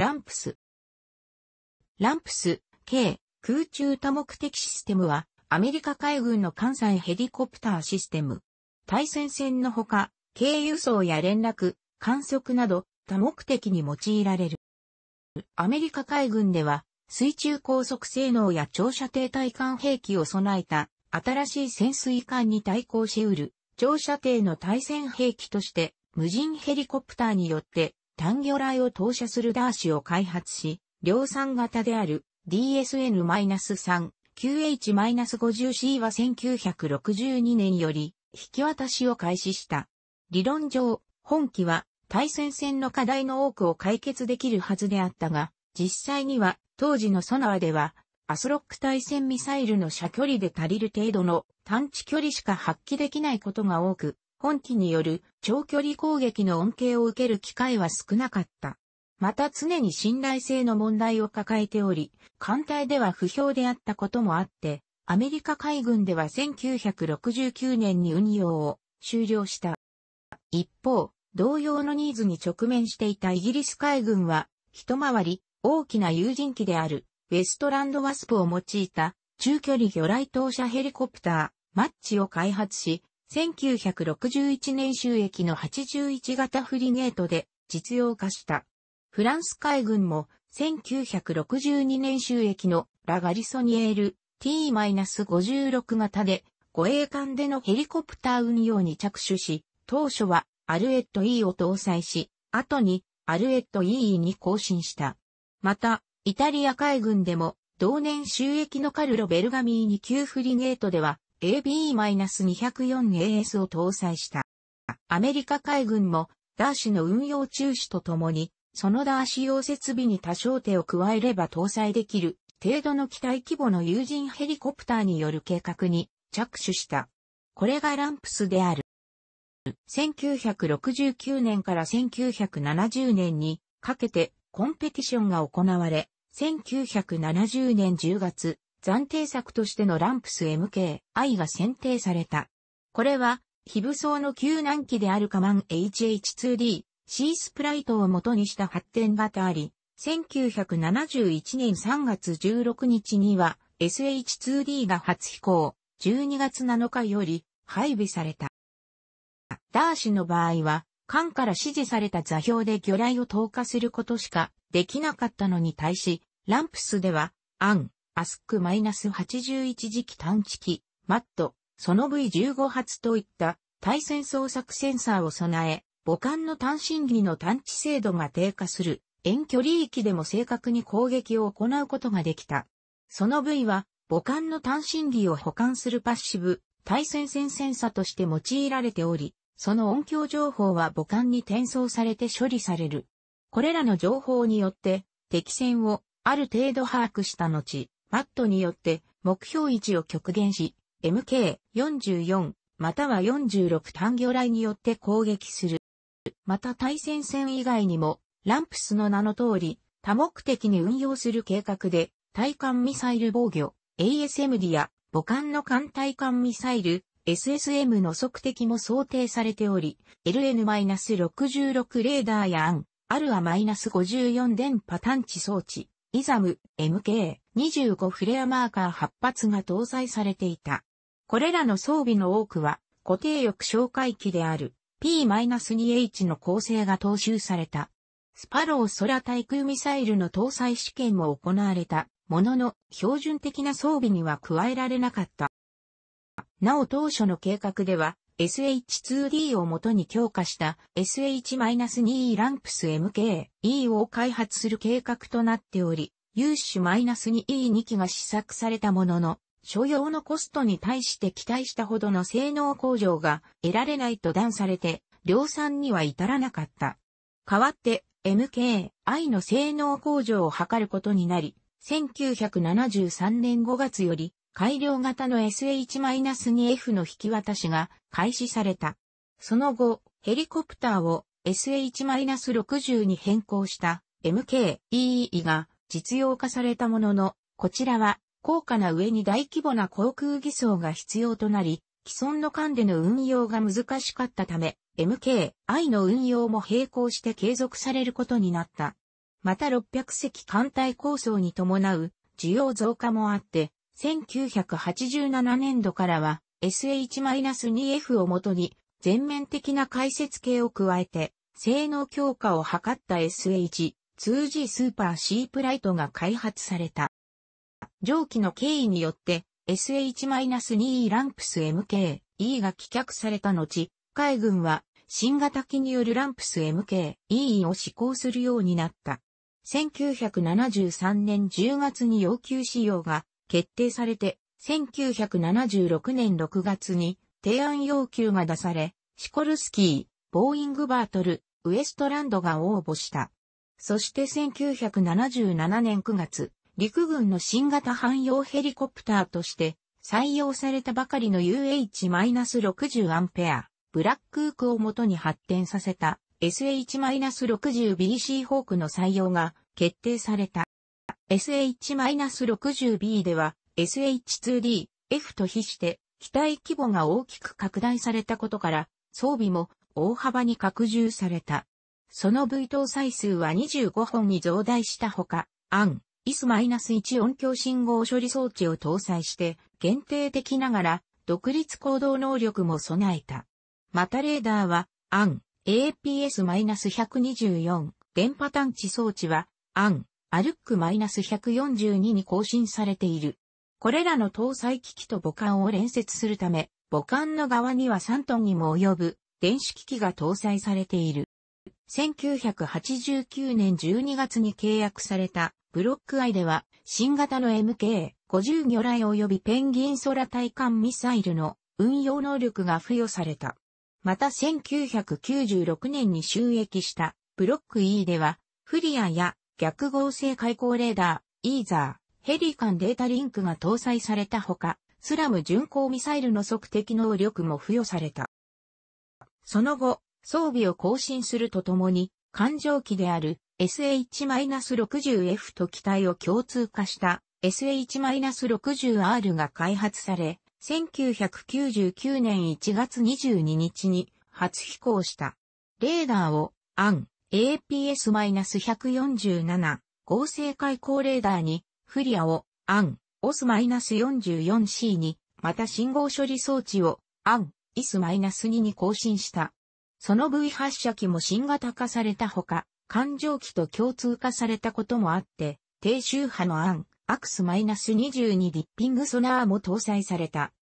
ランプス。ランプス、K、空中多目的システムは、アメリカ海軍の関西ヘリコプターシステム。対戦線のほか、軽輸送や連絡、観測など、多目的に用いられる。アメリカ海軍では、水中高速性能や長射程対艦兵器を備えた、新しい潜水艦に対抗し得る、長射程の対戦兵器として、無人ヘリコプターによって単魚雷を投射するダーシを開発し、量産型である DSN-3、QH-50C は1962年より引き渡しを開始した。理論上、本機は対戦線の課題の多くを解決できるはずであったが、実際には当時のソナーではアスロック対戦ミサイルの射距離で足りる程度の探知距離しか発揮できないことが多く、本機による長距離攻撃の恩恵を受ける機会は少なかった。また常に信頼性の問題を抱えており、艦隊では不評であったこともあって、アメリカ海軍では1969年に運用を終了した。一方、同様のニーズに直面していたイギリス海軍は、一回り大きな有人機であるウェストランドワスプを用いた中距離魚雷投射ヘリコプターマッチを開発し、1961年収益の81型フリゲートで実用化した。フランス海軍も1962年収益のラガリソニエール T-56 型で護衛艦でのヘリコプター運用に着手し、当初はアルエット E を搭載し、後にアルエット E に更新した。また、イタリア海軍でも同年収益のカルロ・ベルガミーニ級フリゲートでは AB-204AS を搭載した。アメリカ海軍もダーシの運用中止とともに、そのダーシ用設備に多少手を加えれば搭載できる程度の機体規模の有人ヘリコプターによる計画に着手した。これがランプスである。1969年から1970年にかけてコンペティションが行われ、1970年10月、暫定作としてのランプス MK、I が選定された。これは、非武装の救難機であるカマン HH2D、C スプライトを元にした発展型あり、1971年3月16日には SH2D が初飛行、12月7日より配備された。ダーシの場合は、艦から指示された座標で魚雷を投下することしかできなかったのに対し、ランプスでは、アン、アスク -81 時期探知機、マット、その V15 発といった対戦捜索センサーを備え、母艦の単身儀の探知精度が低下する遠距離域でも正確に攻撃を行うことができた。その V は母艦の単身儀を保管するパッシブ、対戦線センサとして用いられており、その音響情報は母艦に転送されて処理される。これらの情報によって、敵戦をある程度把握した後、マットによって目標位置を極限し、MK44 または46単魚雷によって攻撃する。また対戦線以外にも、ランプスの名の通り、多目的に運用する計画で、対艦ミサイル防御、ASMD や母艦の艦対艦ミサイル、SSM の測定も想定されており、LN-66 レーダーやアン、アルア -54 電波探知装置、イザム、MK、25フレアマーカー8発が搭載されていた。これらの装備の多くは固定翼哨戒機である P-2H の構成が踏襲された。スパロー空対空ミサイルの搭載試験も行われたものの標準的な装備には加えられなかった。なお当初の計画では SH-2D を元に強化した SH-2E ランプス MKE を開発する計画となっており、有種 -2E2 機が試作されたものの、所要のコストに対して期待したほどの性能向上が得られないと断されて、量産には至らなかった。代わって、MKI の性能向上を図ることになり、1973年5月より、改良型の SH-2F の引き渡しが開始された。その後、ヘリコプターを SH-60 に変更した MKEE が実用化されたものの、こちらは高価な上に大規模な航空偽装が必要となり、既存の間での運用が難しかったため、MKI の運用も並行して継続されることになった。また600隻艦隊構想に伴う需要増加もあって、1987年度からは SH-2F をもとに全面的な解説系を加えて性能強化を図った SH 2G スーパーシープライトが開発された。上記の経緯によって SH-2 ランプス MK、E が棄却された後、海軍は新型機によるランプス MK、E を施行するようになった。1973年10月に要求仕様が決定されて、1976年6月に提案要求が出され、シコルスキー、ボーイングバートル、ウエストランドが応募した。そして1977年9月、陸軍の新型汎用ヘリコプターとして採用されたばかりの UH-60 アンペア、ブラックークを元に発展させた SH-60BC ホークの採用が決定された。SH-60B では SH-2D、F と比して機体規模が大きく拡大されたことから装備も大幅に拡充された。その V 搭載数は25本に増大したほか、アン、イス1音響信号処理装置を搭載して、限定的ながら、独立行動能力も備えた。またレーダーは、アン、APS-124、電波探知装置は、アン、アルック1 4 2に更新されている。これらの搭載機器と母艦を連接するため、母艦の側には3トンにも及ぶ電子機器が搭載されている。1989年12月に契約されたブロックアイでは新型の MK50 魚雷及びペンギン空対艦ミサイルの運用能力が付与された。また1996年に収益したブロック E ではフリアや逆合成開口レーダー、イーザー、ヘリカンデータリンクが搭載されたほか、スラム巡航ミサイルの測定能力も付与された。その後、装備を更新するとともに、環状機である SH-60F と機体を共通化した SH-60R が開発され、1999年1月22日に初飛行した。レーダーを AN APS-147 合成開口レーダーに、フリアを AN OS-44C に、また信号処理装置を AN IS-2 に更新した。その V 発射機も新型化されたほか、環状機と共通化されたこともあって、低周波のアン、アクス -22 リッピングソナーも搭載された。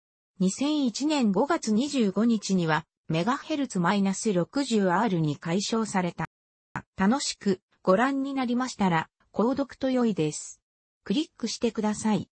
2001年5月25日には、メガヘルツ -60R に解消された。楽しくご覧になりましたら、購読と良いです。クリックしてください。